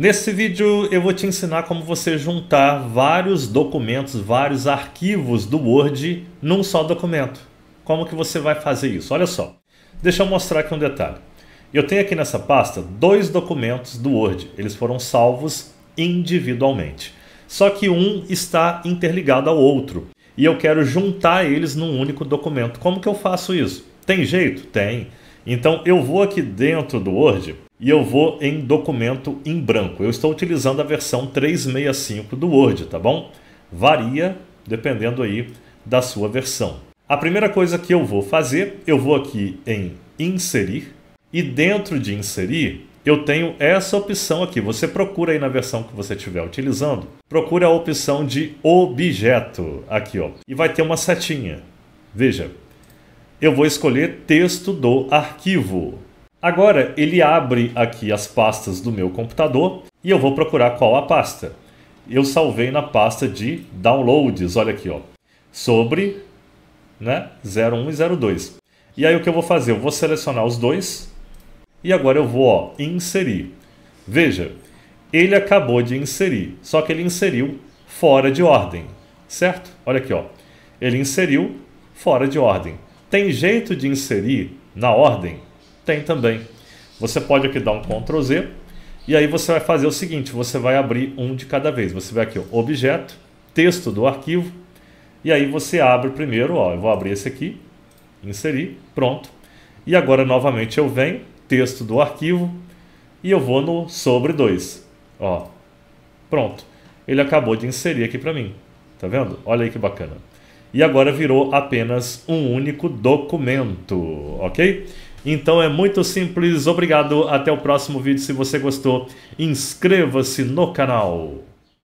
Nesse vídeo eu vou te ensinar como você juntar vários documentos, vários arquivos do Word num só documento. Como que você vai fazer isso? Olha só, deixa eu mostrar aqui um detalhe. Eu tenho aqui nessa pasta dois documentos do Word, eles foram salvos individualmente. Só que um está interligado ao outro e eu quero juntar eles num único documento. Como que eu faço isso? Tem jeito? Tem. Então eu vou aqui dentro do Word e eu vou em documento em branco. Eu estou utilizando a versão 365 do Word, tá bom? Varia dependendo aí da sua versão. A primeira coisa que eu vou fazer, eu vou aqui em inserir e dentro de inserir eu tenho essa opção aqui. Você procura aí na versão que você estiver utilizando, procura a opção de objeto aqui, ó, e vai ter uma setinha. Veja, eu vou escolher texto do arquivo. Agora ele abre aqui as pastas do meu computador e eu vou procurar qual a pasta. Eu salvei na pasta de downloads, olha aqui, ó, sobre né, 01 e 02. E aí o que eu vou fazer? Eu vou selecionar os dois e agora eu vou ó, inserir. Veja, ele acabou de inserir, só que ele inseriu fora de ordem, certo? Olha aqui, ó. ele inseriu fora de ordem. Tem jeito de inserir na ordem? Tem também. Você pode aqui dar um Ctrl Z e aí você vai fazer o seguinte, você vai abrir um de cada vez. Você vai aqui, ó, objeto, texto do arquivo e aí você abre primeiro, ó, eu vou abrir esse aqui, inserir, pronto. E agora novamente eu venho, texto do arquivo e eu vou no sobre 2, ó. Pronto. Ele acabou de inserir aqui para mim. Tá vendo? Olha aí que bacana. E agora virou apenas um único documento, ok? Então é muito simples. Obrigado. Até o próximo vídeo. Se você gostou, inscreva-se no canal.